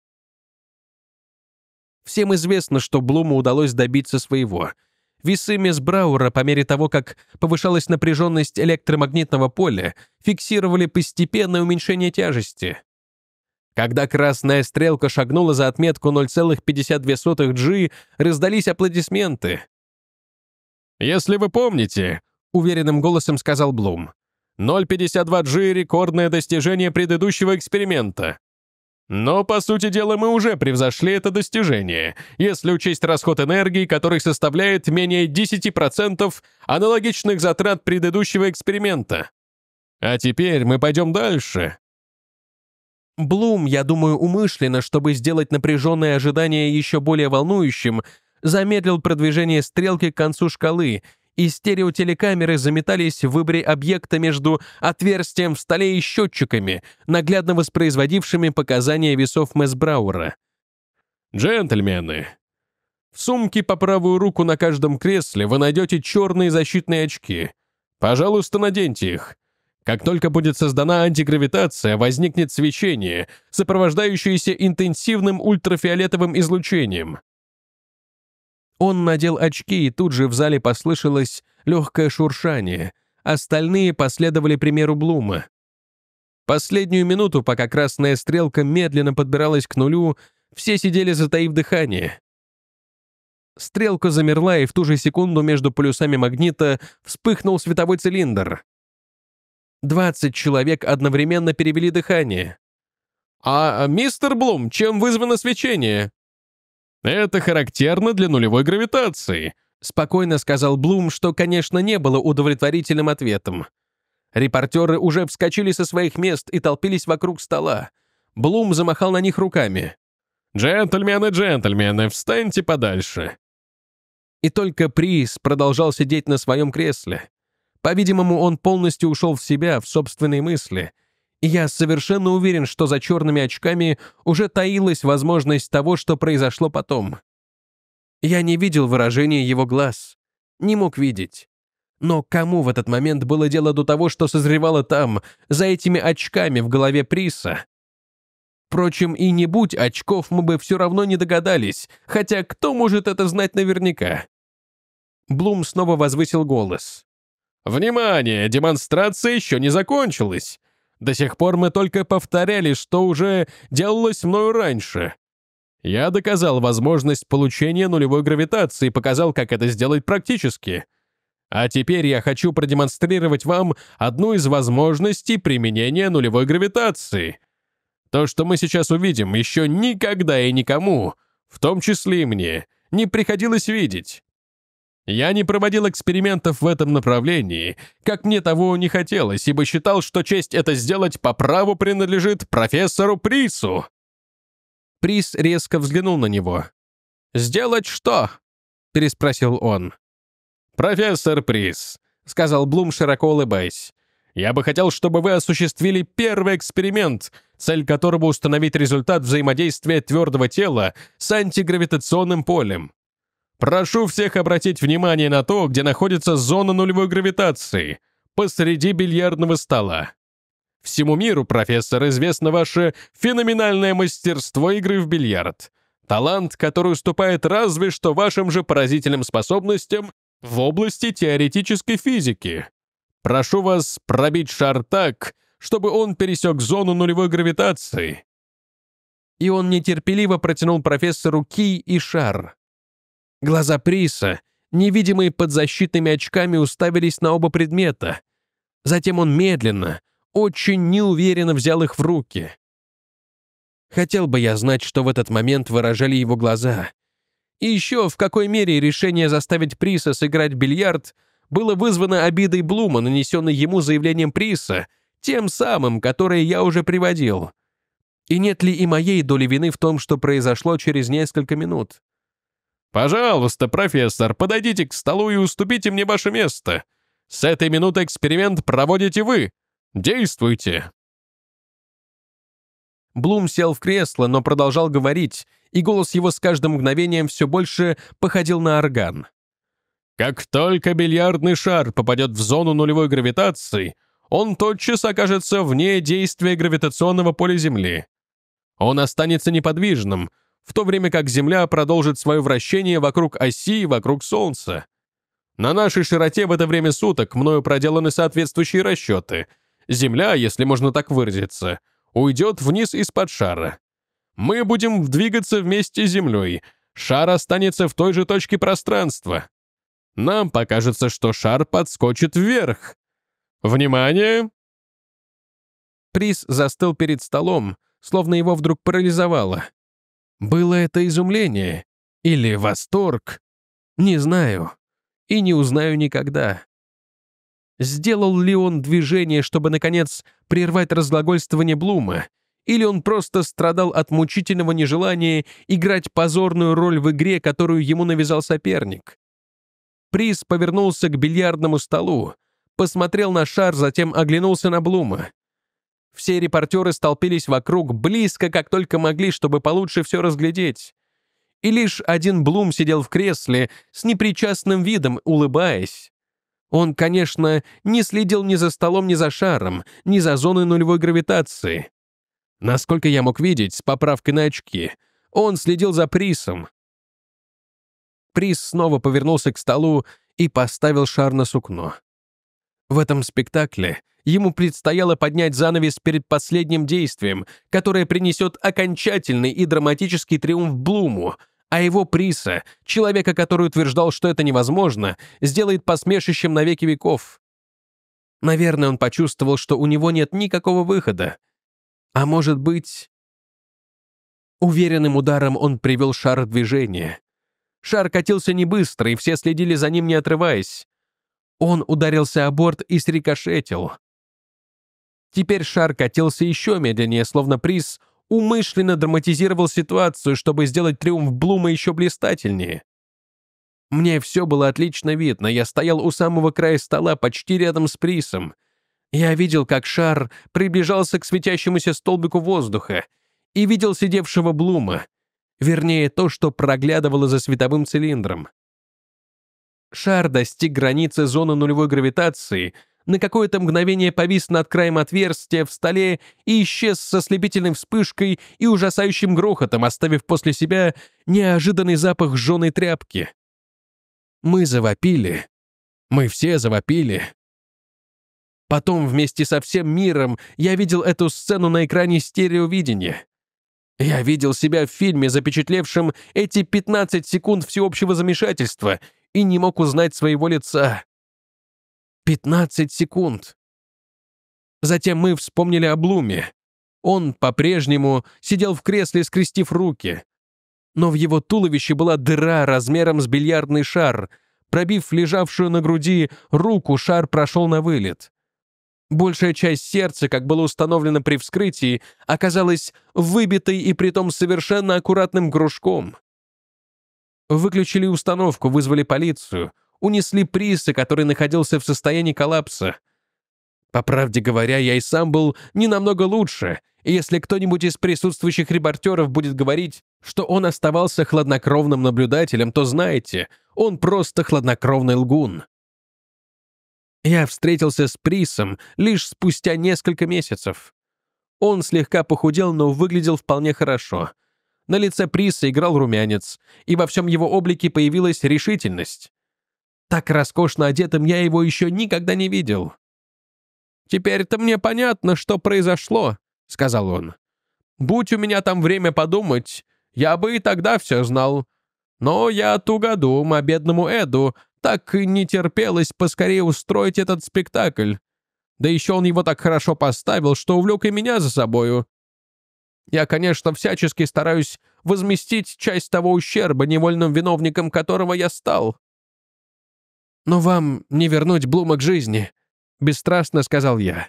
Всем известно, что Блуму удалось добиться своего — Весы мисс Браура, по мере того, как повышалась напряженность электромагнитного поля, фиксировали постепенное уменьшение тяжести. Когда красная стрелка шагнула за отметку 0,52 G, раздались аплодисменты. «Если вы помните», — уверенным голосом сказал Блум, «0,52 G — рекордное достижение предыдущего эксперимента. Но, по сути дела, мы уже превзошли это достижение, если учесть расход энергии, который составляет менее 10% аналогичных затрат предыдущего эксперимента. А теперь мы пойдем дальше. Блум, я думаю, умышленно, чтобы сделать напряженное ожидание еще более волнующим, замедлил продвижение стрелки к концу шкалы — и стереотелекамеры заметались в выборе объекта между отверстием в столе и счетчиками, наглядно воспроизводившими показания весов Месбраура. «Джентльмены!» В сумке по правую руку на каждом кресле вы найдете черные защитные очки. Пожалуйста, наденьте их. Как только будет создана антигравитация, возникнет свечение, сопровождающееся интенсивным ультрафиолетовым излучением. Он надел очки, и тут же в зале послышалось легкое шуршание. Остальные последовали примеру Блума. Последнюю минуту, пока красная стрелка медленно подбиралась к нулю, все сидели, затаив дыхание. Стрелка замерла, и в ту же секунду между полюсами магнита вспыхнул световой цилиндр. 20 человек одновременно перевели дыхание. «А, мистер Блум, чем вызвано свечение?» Это характерно для нулевой гравитации», спокойно сказал Блум, что, конечно, не было удовлетворительным ответом. Репортеры уже вскочили со своих мест и толпились вокруг стола. Блум замахал на них руками. «Джентльмены, джентльмены, встаньте подальше!» И только Приз продолжал сидеть на своем кресле. По-видимому, он полностью ушел в себя, в собственные мысли, я совершенно уверен, что за черными очками уже таилась возможность того, что произошло потом. Я не видел выражения его глаз, не мог видеть. Но кому в этот момент было дело до того, что созревало там, за этими очками в голове Приса? Впрочем, и не будь очков, мы бы все равно не догадались, хотя кто может это знать наверняка? Блум снова возвысил голос. «Внимание! Демонстрация еще не закончилась. До сих пор мы только повторяли, что уже делалось мною раньше. Я доказал возможность получения нулевой гравитации и показал, как это сделать практически. А теперь я хочу продемонстрировать вам одну из возможностей применения нулевой гравитации. То, что мы сейчас увидим, еще никогда и никому, в том числе и мне, не приходилось видеть. Я не проводил экспериментов в этом направлении, как мне того не хотелось, ибо считал, что честь это сделать по праву принадлежит профессору Прису. Прис резко взглянул на него. «Сделать что?» — переспросил он. «Профессор Прис», — сказал Блум, широко улыбаясь. «Я бы хотел, чтобы вы осуществили первый эксперимент, цель которого установить результат взаимодействия твердого тела с антигравитационным полем. Прошу всех обратить внимание на то, где находится зона нулевой гравитации, посреди бильярдного стола. Всему миру, профессор, известно ваше феноменальное мастерство игры в бильярд. Талант, который уступает разве что вашим же поразительным способностям в области теоретической физики. Прошу вас пробить шар так, чтобы он пересек зону нулевой гравитации». И он нетерпеливо протянул профессору кий и шар. Глаза Приса, невидимые под защитными очками, уставились на оба предмета. Затем он медленно, очень неуверенно взял их в руки. Хотел бы я знать, что в этот момент выражали его глаза. И еще, в какой мере решение заставить Приса сыграть бильярд было вызвано обидой Блума, нанесенной ему заявлением Приса, тем самым, которое я уже приводил. И нет ли и моей доли вины в том, что произошло через несколько минут? «Пожалуйста, профессор, подойдите к столу и уступите мне ваше место. С этой минуты эксперимент проводите вы. Действуйте!» Блум сел в кресло, но продолжал говорить, и голос его с каждым мгновением все больше походил на орган. «Как только бильярдный шар попадет в зону нулевой гравитации, он тотчас окажется вне действия гравитационного поля Земли. Он останется неподвижным — в то время как Земля продолжит свое вращение вокруг оси и вокруг Солнца. На нашей широте в это время суток мною проделаны соответствующие расчеты. Земля, если можно так выразиться, уйдет вниз из-под шара. Мы будем двигаться вместе с Землей. Шар останется в той же точке пространства. Нам покажется, что шар подскочит вверх. Внимание! Приз застыл перед столом, словно его вдруг парализовало. Было это изумление или восторг? Не знаю. И не узнаю никогда. Сделал ли он движение, чтобы, наконец, прервать разглагольствование Блума? Или он просто страдал от мучительного нежелания играть позорную роль в игре, которую ему навязал соперник? Приз повернулся к бильярдному столу, посмотрел на шар, затем оглянулся на Блума. Все репортеры столпились вокруг, близко, как только могли, чтобы получше все разглядеть. И лишь один Блум сидел в кресле, с непричастным видом, улыбаясь. Он, конечно, не следил ни за столом, ни за шаром, ни за зоной нулевой гравитации. Насколько я мог видеть, с поправкой на очки, он следил за Присом. Прис снова повернулся к столу и поставил шар на сукно. В этом спектакле ему предстояло поднять занавес перед последним действием, которое принесет окончательный и драматический триумф Блуму, а его Приса, человека, который утверждал, что это невозможно, сделает посмешищем на веки веков. Наверное, он почувствовал, что у него нет никакого выхода. А может быть... Уверенным ударом он привел шар в движение. Шар катился не быстро, и все следили за ним, не отрываясь. Он ударился о борт и срикошетил. Теперь шар катился еще медленнее, словно приз умышленно драматизировал ситуацию, чтобы сделать триумф Блума еще блистательнее. Мне все было отлично видно, я стоял у самого края стола, почти рядом с присом. Я видел, как шар приближался к светящемуся столбику воздуха и видел сидевшего Блума, вернее, то, что проглядывало за световым цилиндром. Шар достиг границы зоны нулевой гравитации — на какое-то мгновение повис над краем отверстия в столе и исчез со слепительной вспышкой и ужасающим грохотом, оставив после себя неожиданный запах жженой тряпки. Мы завопили. Мы все завопили. Потом вместе со всем миром я видел эту сцену на экране стереовидения. Я видел себя в фильме, запечатлевшем эти 15 секунд всеобщего замешательства, и не мог узнать своего лица. 15 секунд. Затем мы вспомнили о Блуме. Он по-прежнему сидел в кресле, скрестив руки. Но в его туловище была дыра размером с бильярдный шар. Пробив лежавшую на груди руку, шар прошел на вылет. Большая часть сердца, как было установлено при вскрытии, оказалась выбитой и притом совершенно аккуратным кружком. Выключили установку, вызвали полицию унесли Приса, который находился в состоянии коллапса. По правде говоря, я и сам был не намного лучше, и если кто-нибудь из присутствующих репортеров будет говорить, что он оставался хладнокровным наблюдателем, то знаете, он просто хладнокровный лгун. Я встретился с Присом лишь спустя несколько месяцев. Он слегка похудел, но выглядел вполне хорошо. На лице Приса играл румянец, и во всем его облике появилась решительность. Так роскошно одетым я его еще никогда не видел. «Теперь-то мне понятно, что произошло», — сказал он. «Будь у меня там время подумать, я бы и тогда все знал. Но я тугодум, а бедному Эду так и не терпелось поскорее устроить этот спектакль. Да еще он его так хорошо поставил, что увлек и меня за собою. Я, конечно, всячески стараюсь возместить часть того ущерба, невольным виновником которого я стал. «Но вам не вернуть Блума к жизни», — бесстрастно сказал я.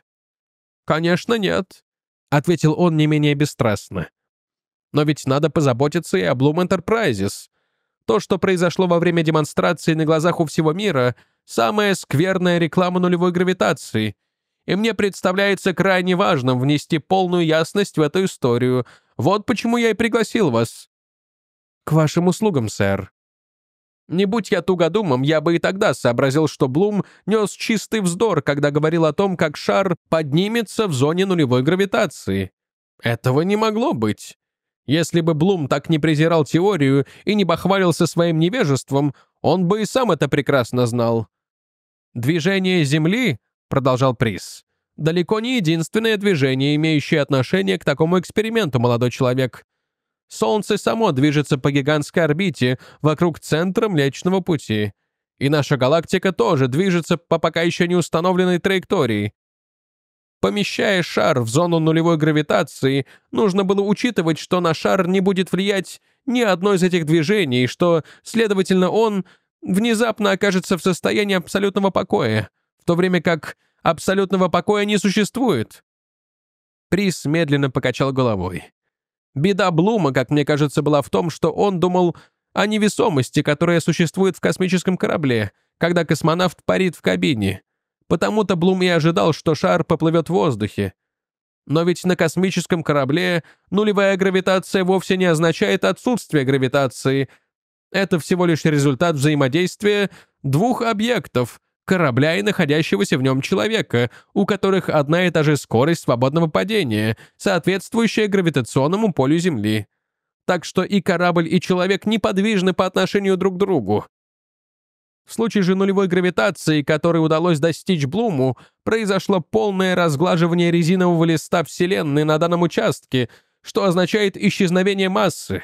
«Конечно нет», — ответил он не менее бесстрастно. «Но ведь надо позаботиться и о Блум Энтерпрайзис. То, что произошло во время демонстрации на глазах у всего мира, самая скверная реклама нулевой гравитации. И мне представляется крайне важным внести полную ясность в эту историю. Вот почему я и пригласил вас». «К вашим услугам, сэр», не будь я тугодумом, я бы и тогда сообразил, что Блум нес чистый вздор, когда говорил о том, как шар поднимется в зоне нулевой гравитации. Этого не могло быть. Если бы Блум так не презирал теорию и не бахвалился своим невежеством, он бы и сам это прекрасно знал. «Движение Земли», — продолжал Прис, — «далеко не единственное движение, имеющее отношение к такому эксперименту, молодой человек. Солнце само движется по гигантской орбите вокруг центра Млечного Пути. И наша галактика тоже движется по пока еще не установленной траектории. Помещая шар в зону нулевой гравитации, нужно было учитывать, что на шар не будет влиять ни одно из этих движений, что, следовательно, он внезапно окажется в состоянии абсолютного покоя, в то время как абсолютного покоя не существует. Прис медленно покачал головой. Беда Блума, как мне кажется, была в том, что он думал о невесомости, которая существует в космическом корабле, когда космонавт парит в кабине. Потому-то Блум и ожидал, что шар поплывет в воздухе. Но ведь на космическом корабле нулевая гравитация вовсе не означает отсутствие гравитации. Это всего лишь результат взаимодействия двух объектов, корабля и находящегося в нем человека, у которых одна и та же скорость свободного падения, соответствующая гравитационному полю Земли. Так что и корабль, и человек неподвижны по отношению друг к другу. В случае же нулевой гравитации, которой удалось достичь Блуму, произошло полное разглаживание резинового листа Вселенной на данном участке, что означает исчезновение массы.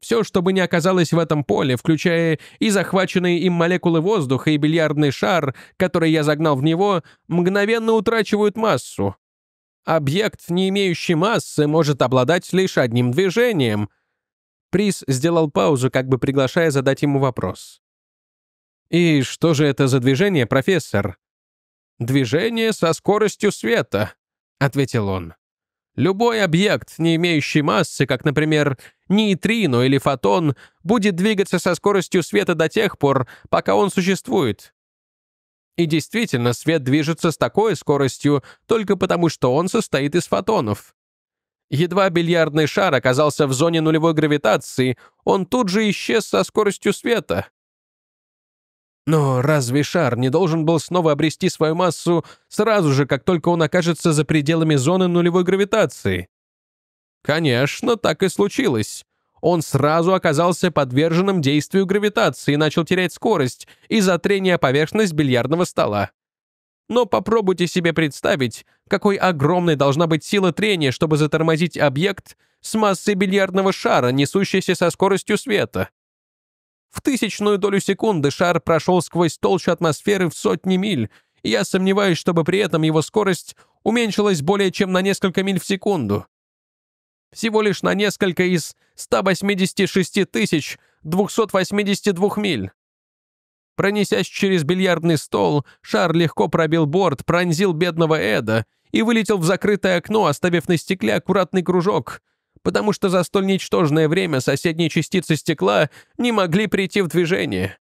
Все, что бы ни оказалось в этом поле, включая и захваченные им молекулы воздуха и бильярдный шар, который я загнал в него, мгновенно утрачивают массу. Объект, не имеющий массы, может обладать лишь одним движением. Приз сделал паузу, как бы приглашая задать ему вопрос. «И что же это за движение, профессор?» «Движение со скоростью света», — ответил он. Любой объект, не имеющий массы, как, например, нейтрино или фотон, будет двигаться со скоростью света до тех пор, пока он существует. И действительно, свет движется с такой скоростью только потому, что он состоит из фотонов. Едва бильярдный шар оказался в зоне нулевой гравитации, он тут же исчез со скоростью света. Но разве шар не должен был снова обрести свою массу сразу же, как только он окажется за пределами зоны нулевой гравитации? Конечно, так и случилось. Он сразу оказался подверженным действию гравитации и начал терять скорость из-за трения поверхность бильярдного стола. Но попробуйте себе представить, какой огромной должна быть сила трения, чтобы затормозить объект с массой бильярдного шара, несущейся со скоростью света. В тысячную долю секунды шар прошел сквозь толщу атмосферы в сотни миль, и я сомневаюсь, чтобы при этом его скорость уменьшилась более чем на несколько миль в секунду. Всего лишь на несколько из 186 тысяч 282 миль. Пронесясь через бильярдный стол, шар легко пробил борт, пронзил бедного Эда и вылетел в закрытое окно, оставив на стекле аккуратный кружок — потому что за столь ничтожное время соседние частицы стекла не могли прийти в движение.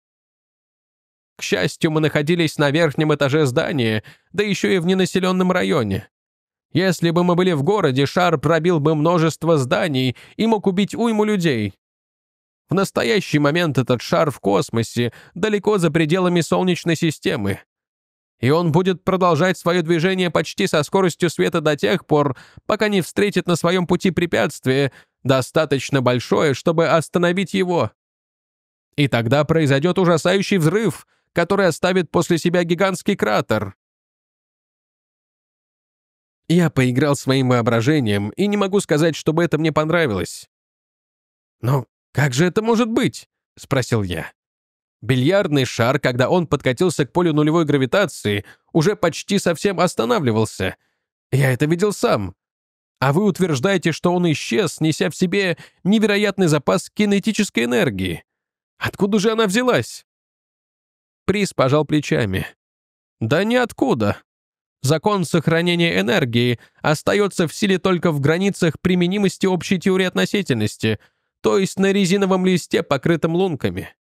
К счастью, мы находились на верхнем этаже здания, да еще и в ненаселенном районе. Если бы мы были в городе, шар пробил бы множество зданий и мог убить уйму людей. В настоящий момент этот шар в космосе далеко за пределами Солнечной системы и он будет продолжать свое движение почти со скоростью света до тех пор, пока не встретит на своем пути препятствие, достаточно большое, чтобы остановить его. И тогда произойдет ужасающий взрыв, который оставит после себя гигантский кратер. Я поиграл своим воображением, и не могу сказать, чтобы это мне понравилось. «Но как же это может быть?» — спросил я. Бильярдный шар, когда он подкатился к полю нулевой гравитации, уже почти совсем останавливался. Я это видел сам. А вы утверждаете, что он исчез, неся в себе невероятный запас кинетической энергии. Откуда же она взялась? Приз пожал плечами. Да ниоткуда. Закон сохранения энергии остается в силе только в границах применимости общей теории относительности, то есть на резиновом листе, покрытом лунками.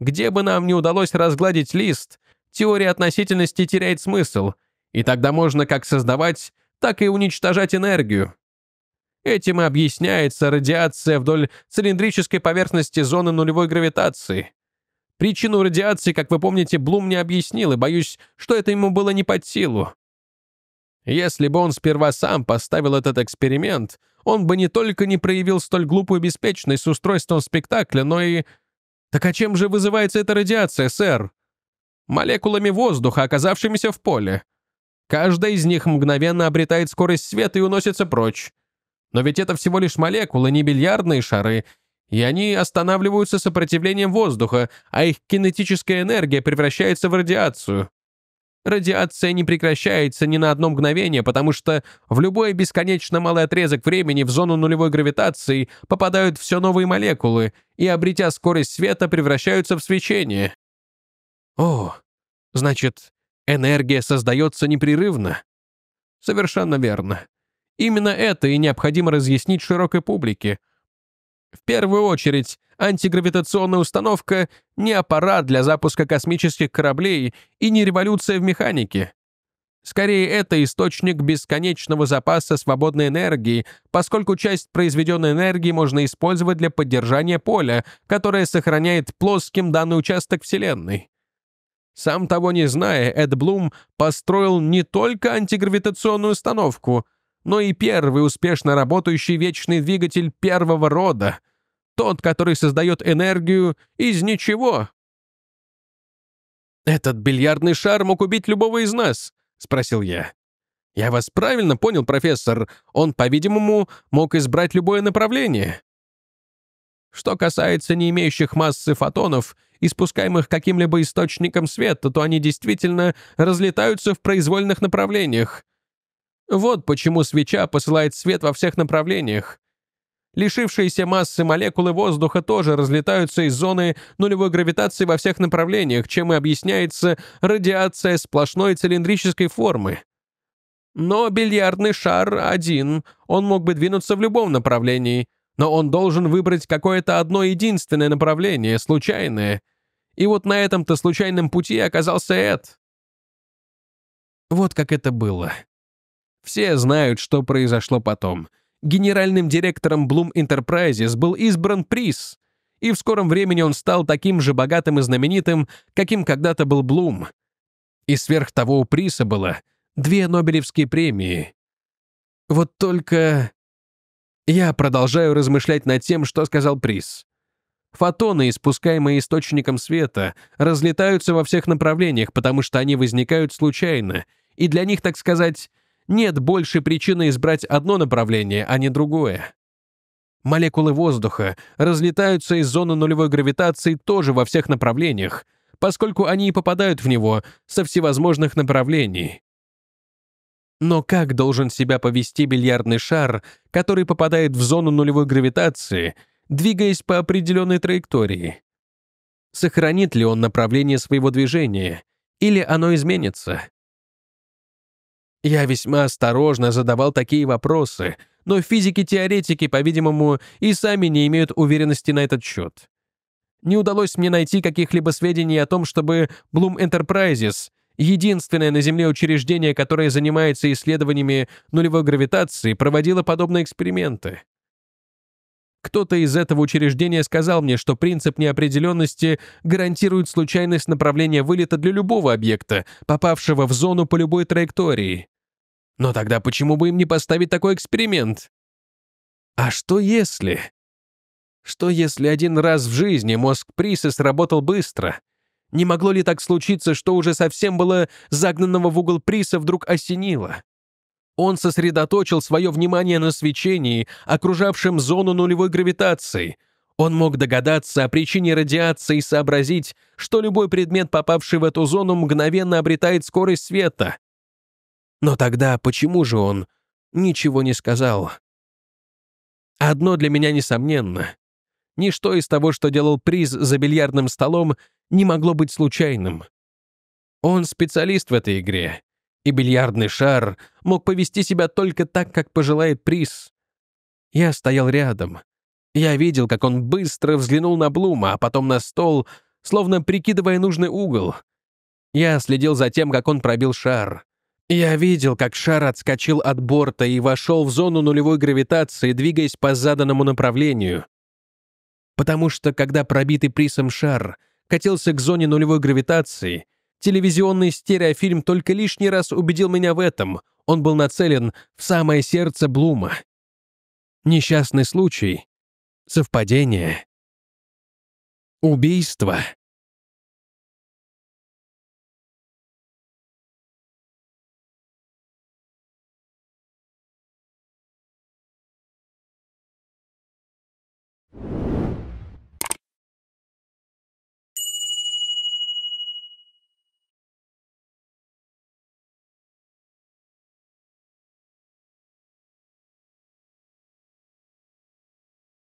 Где бы нам не удалось разгладить лист, теория относительности теряет смысл, и тогда можно как создавать, так и уничтожать энергию. Этим и объясняется радиация вдоль цилиндрической поверхности зоны нулевой гравитации. Причину радиации, как вы помните, Блум не объяснил, и боюсь, что это ему было не под силу. Если бы он сперва сам поставил этот эксперимент, он бы не только не проявил столь глупую беспечность с устройством спектакля, но и «Так а чем же вызывается эта радиация, сэр?» «Молекулами воздуха, оказавшимися в поле. Каждая из них мгновенно обретает скорость света и уносится прочь. Но ведь это всего лишь молекулы, не бильярдные шары, и они останавливаются сопротивлением воздуха, а их кинетическая энергия превращается в радиацию. Радиация не прекращается ни на одно мгновение, потому что в любой бесконечно малый отрезок времени в зону нулевой гравитации попадают все новые молекулы и, обретя скорость света, превращаются в свечение. О, значит, энергия создается непрерывно? Совершенно верно. Именно это и необходимо разъяснить широкой публике — в первую очередь, антигравитационная установка — не аппарат для запуска космических кораблей и не революция в механике. Скорее, это источник бесконечного запаса свободной энергии, поскольку часть произведенной энергии можно использовать для поддержания поля, которое сохраняет плоским данный участок Вселенной. Сам того не зная, Эд Блум построил не только антигравитационную установку — но и первый успешно работающий вечный двигатель первого рода, тот, который создает энергию из ничего. «Этот бильярдный шар мог убить любого из нас», — спросил я. «Я вас правильно понял, профессор. Он, по-видимому, мог избрать любое направление». Что касается не имеющих массы фотонов, испускаемых каким-либо источником света, то они действительно разлетаются в произвольных направлениях. Вот почему свеча посылает свет во всех направлениях. Лишившиеся массы молекулы воздуха тоже разлетаются из зоны нулевой гравитации во всех направлениях, чем и объясняется радиация сплошной цилиндрической формы. Но бильярдный шар один, он мог бы двинуться в любом направлении, но он должен выбрать какое-то одно единственное направление, случайное. И вот на этом-то случайном пути оказался Эд. Вот как это было. Все знают, что произошло потом. Генеральным директором Bloom Enterprises был избран приз, и в скором времени он стал таким же богатым и знаменитым, каким когда-то был Блум. И сверх того у Приса было две Нобелевские премии. Вот только... Я продолжаю размышлять над тем, что сказал Прис. Фотоны, испускаемые источником света, разлетаются во всех направлениях, потому что они возникают случайно, и для них, так сказать, нет больше причины избрать одно направление, а не другое. Молекулы воздуха разлетаются из зоны нулевой гравитации тоже во всех направлениях, поскольку они и попадают в него со всевозможных направлений. Но как должен себя повести бильярдный шар, который попадает в зону нулевой гравитации, двигаясь по определенной траектории? Сохранит ли он направление своего движения, или оно изменится? Я весьма осторожно задавал такие вопросы, но физики-теоретики, по-видимому, и сами не имеют уверенности на этот счет. Не удалось мне найти каких-либо сведений о том, чтобы Bloom Enterprises, единственное на Земле учреждение, которое занимается исследованиями нулевой гравитации, проводило подобные эксперименты. Кто-то из этого учреждения сказал мне, что принцип неопределенности гарантирует случайность направления вылета для любого объекта, попавшего в зону по любой траектории. Но тогда почему бы им не поставить такой эксперимент? А что если? Что если один раз в жизни мозг Приса сработал быстро? Не могло ли так случиться, что уже совсем было загнанного в угол Приса вдруг осенило? Он сосредоточил свое внимание на свечении, окружавшем зону нулевой гравитации. Он мог догадаться о причине радиации и сообразить, что любой предмет, попавший в эту зону, мгновенно обретает скорость света. Но тогда почему же он ничего не сказал? Одно для меня несомненно. Ничто из того, что делал приз за бильярдным столом, не могло быть случайным. Он специалист в этой игре и бильярдный шар мог повести себя только так, как пожелает приз. Я стоял рядом. Я видел, как он быстро взглянул на Блума, а потом на стол, словно прикидывая нужный угол. Я следил за тем, как он пробил шар. Я видел, как шар отскочил от борта и вошел в зону нулевой гравитации, двигаясь по заданному направлению. Потому что, когда пробитый присом шар катился к зоне нулевой гравитации — Телевизионный стереофильм только лишний раз убедил меня в этом. Он был нацелен в самое сердце Блума. Несчастный случай. Совпадение. Убийство.